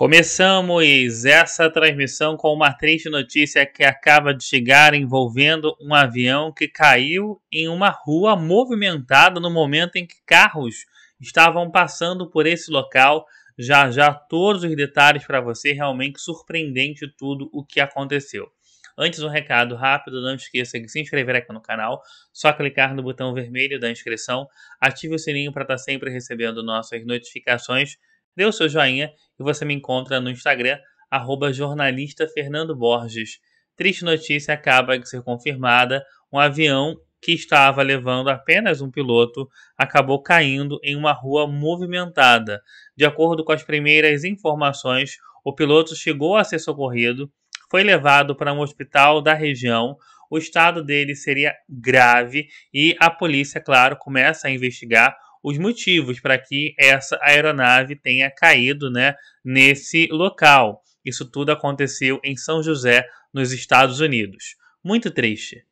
Começamos essa transmissão com uma triste notícia que acaba de chegar envolvendo um avião que caiu em uma rua movimentada no momento em que carros estavam passando por esse local. Já já todos os detalhes para você, realmente surpreendente tudo o que aconteceu. Antes, um recado rápido: não esqueça de se inscrever aqui no canal, só clicar no botão vermelho da inscrição, ative o sininho para estar tá sempre recebendo nossas notificações dê o seu joinha e você me encontra no Instagram, arroba jornalista Fernando Borges. Triste notícia acaba de ser confirmada: um avião que estava levando apenas um piloto acabou caindo em uma rua movimentada. De acordo com as primeiras informações, o piloto chegou a ser socorrido, foi levado para um hospital da região. O estado dele seria grave e a polícia, claro, começa a investigar os motivos para que essa aeronave tenha caído né, nesse local. Isso tudo aconteceu em São José, nos Estados Unidos. Muito triste.